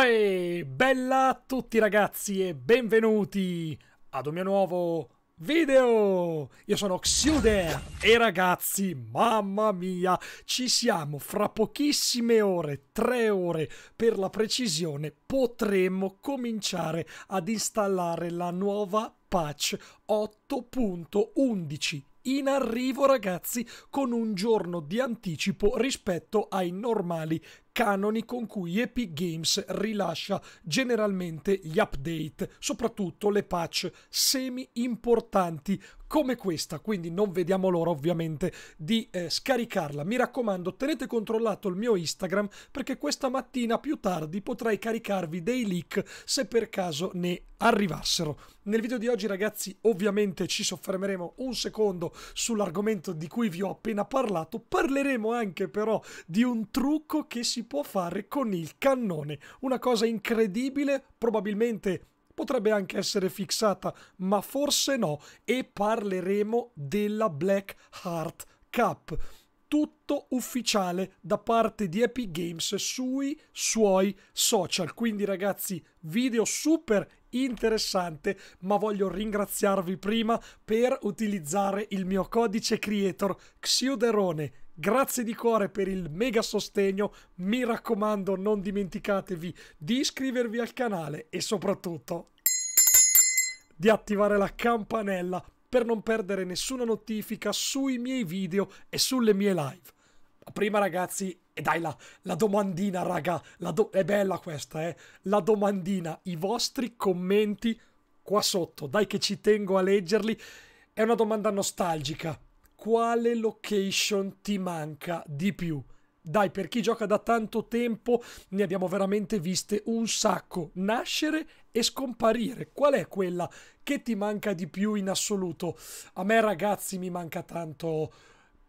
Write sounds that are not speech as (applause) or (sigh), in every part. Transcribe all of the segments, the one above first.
Uè, bella a tutti ragazzi e benvenuti ad un mio nuovo video! Io sono Xiuder e ragazzi, mamma mia, ci siamo fra pochissime ore, tre ore per la precisione, potremmo cominciare ad installare la nuova patch 8.11 in arrivo ragazzi con un giorno di anticipo rispetto ai normali canoni con cui Epic Games rilascia generalmente gli update, soprattutto le patch semi importanti come questa, quindi non vediamo l'ora ovviamente di eh, scaricarla. Mi raccomando, tenete controllato il mio Instagram perché questa mattina più tardi potrei caricarvi dei leak se per caso ne arrivassero. Nel video di oggi ragazzi ovviamente ci soffermeremo un secondo sull'argomento di cui vi ho appena parlato, parleremo anche però di un trucco che si può fare con il cannone, una cosa incredibile, probabilmente potrebbe anche essere fissata, ma forse no, e parleremo della Black Heart Cup. Tutto ufficiale da parte di Epic Games sui suoi social. Quindi, ragazzi, video super interessante, ma voglio ringraziarvi prima per utilizzare il mio codice creator Xiuderone Grazie di cuore per il mega sostegno, mi raccomando non dimenticatevi di iscrivervi al canale e soprattutto di attivare la campanella per non perdere nessuna notifica sui miei video e sulle mie live. Ma prima ragazzi, e dai la, la domandina raga, la do è bella questa eh, la domandina, i vostri commenti qua sotto, dai che ci tengo a leggerli, è una domanda nostalgica, quale location ti manca di più. Dai, per chi gioca da tanto tempo ne abbiamo veramente viste un sacco nascere e scomparire. Qual è quella che ti manca di più in assoluto? A me ragazzi mi manca tanto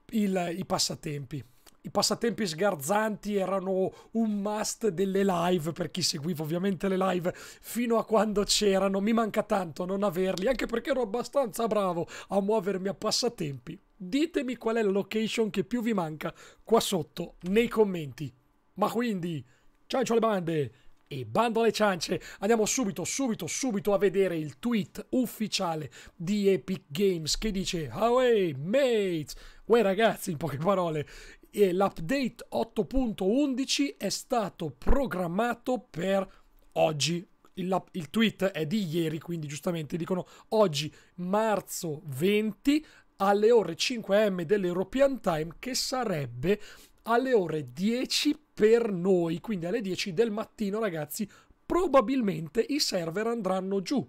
il, i passatempi. I passatempi sgarzanti erano un must delle live per chi seguiva ovviamente le live fino a quando c'erano. Mi manca tanto non averli, anche perché ero abbastanza bravo a muovermi a passatempi. Ditemi qual è la location che più vi manca qua sotto nei commenti. Ma quindi, ciancio alle bande e bando alle ciance, andiamo subito, subito, subito a vedere il tweet ufficiale di Epic Games che dice Away, oh, mates! Uè ragazzi, in poche parole, l'update 8.11 è stato programmato per oggi, il, il, tweet è di ieri, quindi giustamente dicono oggi marzo 20 alle ore 5am dell'European Time, che sarebbe alle ore 10 per noi, quindi alle 10 del mattino, ragazzi, probabilmente i server andranno giù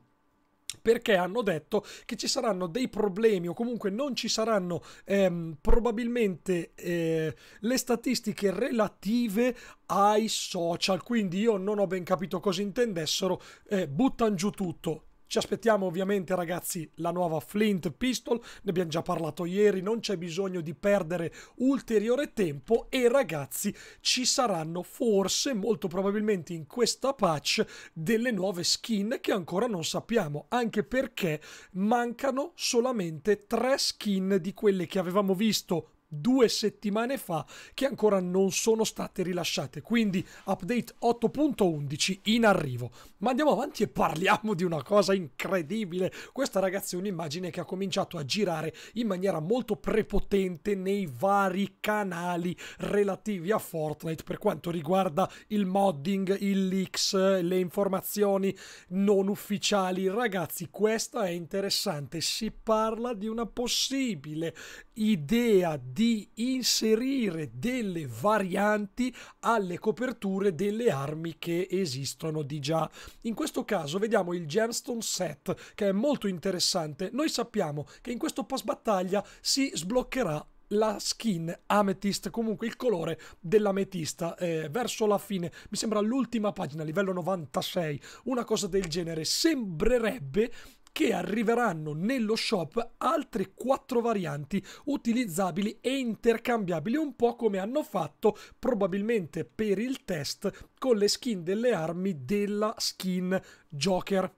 perché hanno detto che ci saranno dei problemi o comunque non ci saranno ehm, probabilmente eh, le statistiche relative ai social quindi io non ho ben capito cosa intendessero eh, buttano giù tutto ci aspettiamo ovviamente ragazzi la nuova Flint Pistol, ne abbiamo già parlato ieri, non c'è bisogno di perdere ulteriore tempo e ragazzi ci saranno forse molto probabilmente in questa patch delle nuove skin che ancora non sappiamo, anche perché mancano solamente tre skin di quelle che avevamo visto due settimane fa che ancora non sono state rilasciate. Quindi update 8.11 in arrivo. Ma andiamo avanti e parliamo di una cosa incredibile. Questa ragazzi è un'immagine che ha cominciato a girare in maniera molto prepotente nei vari canali relativi a Fortnite per quanto riguarda il modding, il leaks, le informazioni non ufficiali. Ragazzi, questa è interessante. Si parla di una possibile idea di di inserire delle varianti alle coperture delle armi che esistono di già. In questo caso vediamo il gemstone set che è molto interessante. Noi sappiamo che in questo post battaglia si sbloccherà la skin amethyst, comunque il colore dell'ametista eh, verso la fine, mi sembra l'ultima pagina, livello 96, una cosa del genere, sembrerebbe che arriveranno nello shop altre quattro varianti utilizzabili e intercambiabili, un po' come hanno fatto probabilmente per il test con le skin delle armi della skin Joker,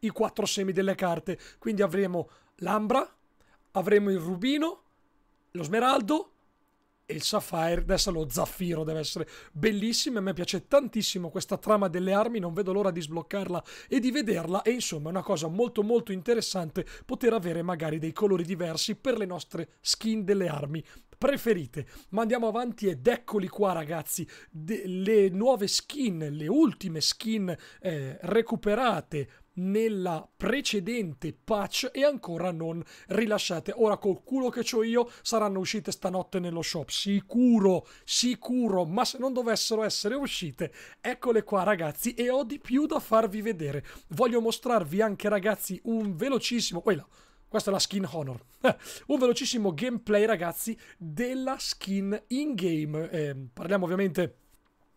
i quattro semi delle carte. Quindi avremo l'ambra, avremo il rubino, lo smeraldo, e il Sapphire, adesso lo zaffiro deve essere bellissimo, a me piace tantissimo questa trama delle armi, non vedo l'ora di sbloccarla e di vederla e insomma è una cosa molto molto interessante poter avere magari dei colori diversi per le nostre skin delle armi preferite. Ma andiamo avanti ed eccoli qua ragazzi, De le nuove skin, le ultime skin eh, recuperate nella precedente patch e ancora non rilasciate. Ora col culo che ho io saranno uscite stanotte nello shop, sicuro, sicuro, ma se non dovessero essere uscite, eccole qua ragazzi e ho di più da farvi vedere. Voglio mostrarvi anche ragazzi un velocissimo, quella questa è la skin Honor. (laughs) un velocissimo gameplay, ragazzi, della skin in game. Eh, parliamo ovviamente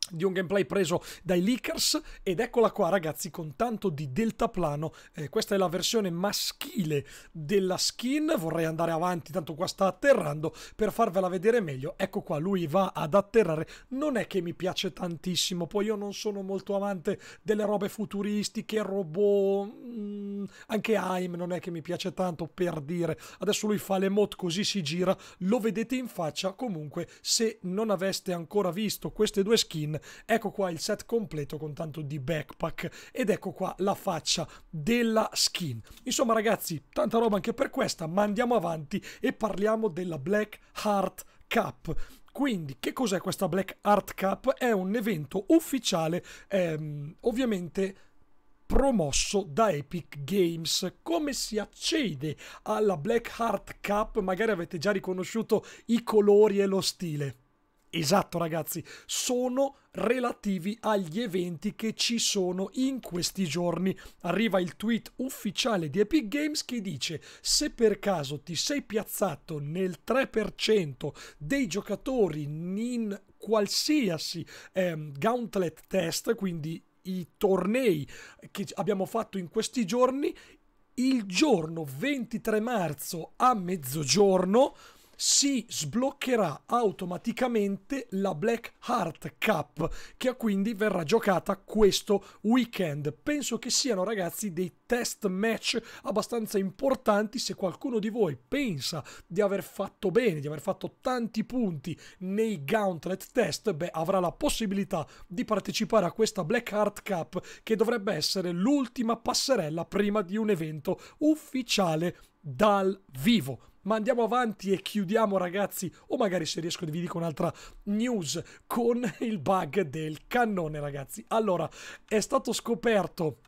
di un gameplay preso dai leakers ed eccola qua ragazzi con tanto di deltaplano eh, questa è la versione maschile della skin vorrei andare avanti tanto qua sta atterrando per farvela vedere meglio ecco qua lui va ad atterrare non è che mi piace tantissimo poi io non sono molto amante delle robe futuristiche robot mh, mm, anche AIM non è che mi piace tanto per dire adesso lui fa le mod così si gira lo vedete in faccia comunque se non aveste ancora visto queste due skin Ecco qua il set completo con tanto di backpack ed ecco qua la faccia della skin. Insomma ragazzi, tanta roba anche per questa, ma andiamo avanti e parliamo della Black Heart Cup. Quindi, che cos'è questa Black heart Cup? È un evento ufficiale, ehm, ovviamente promosso da Epic Games. Come si accede alla Black Heart Cup? Magari avete già riconosciuto i colori e lo stile. Esatto ragazzi, sono relativi agli eventi che ci sono in questi giorni. Arriva il tweet ufficiale di Epic Games che dice se per caso ti sei piazzato nel 3% dei giocatori in qualsiasi eh, gauntlet test, quindi i tornei che abbiamo fatto in questi giorni, il giorno 23 marzo a mezzogiorno si sbloccherà automaticamente la Black Heart Cup che quindi verrà giocata questo weekend. Penso che siano ragazzi dei test match abbastanza importanti se qualcuno di voi pensa di aver fatto bene, di aver fatto tanti punti nei gauntlet test, beh avrà la possibilità di partecipare a questa Black Heart Cup che dovrebbe essere l'ultima passerella prima di un evento ufficiale dal vivo. Ma andiamo avanti e chiudiamo ragazzi, o magari se riesco vi dico un'altra news con il bug del cannone ragazzi. Allora, è stato scoperto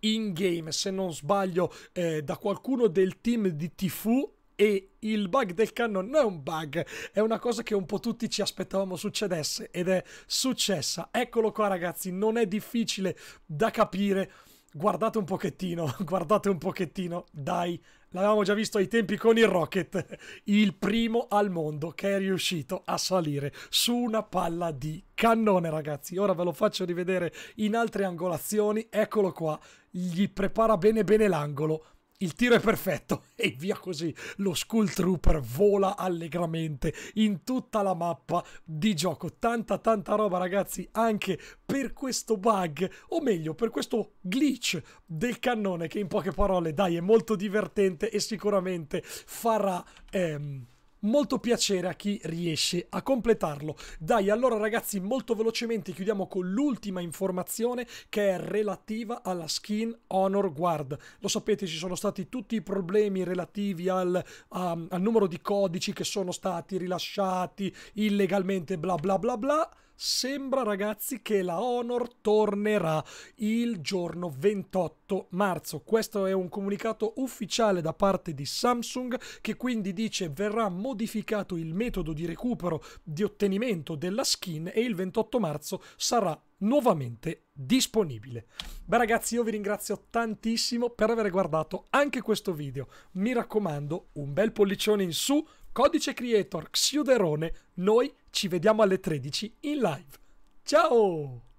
in game, se non sbaglio, eh, da qualcuno del team di Tifu e il bug del cannone non è un bug, è una cosa che un po' tutti ci aspettavamo succedesse ed è successa. Eccolo qua ragazzi, non è difficile da capire. Guardate un pochettino, (laughs) guardate un pochettino, dai L'avevamo già visto ai tempi con il Rocket, il primo al mondo che è riuscito a salire su una palla di cannone, ragazzi. Ora ve lo faccio rivedere in altre angolazioni. Eccolo qua, gli prepara bene bene l'angolo il tiro è perfetto (laughs) e via così. Lo Skull Trooper vola allegramente in tutta la mappa di gioco. Tanta tanta roba ragazzi anche per questo bug o meglio per questo glitch del cannone che in poche parole dai è molto divertente e sicuramente farà... Ehm, molto piacere a chi riesce a completarlo. Dai, allora ragazzi, molto velocemente chiudiamo con l'ultima informazione che è relativa alla skin Honor Guard. Lo sapete, ci sono stati tutti i problemi relativi al, um, al numero di codici che sono stati rilasciati illegalmente, bla bla bla bla Sembra ragazzi che la Honor tornerà il giorno 28 marzo. Questo è un comunicato ufficiale da parte di Samsung che quindi dice verrà modificato il metodo di recupero di ottenimento della skin e il 28 marzo sarà nuovamente disponibile. Beh ragazzi io vi ringrazio tantissimo per aver guardato anche questo video. Mi raccomando un bel pollicione in su Codice Creator Xiuderone, noi ci vediamo alle 13 in live. Ciao!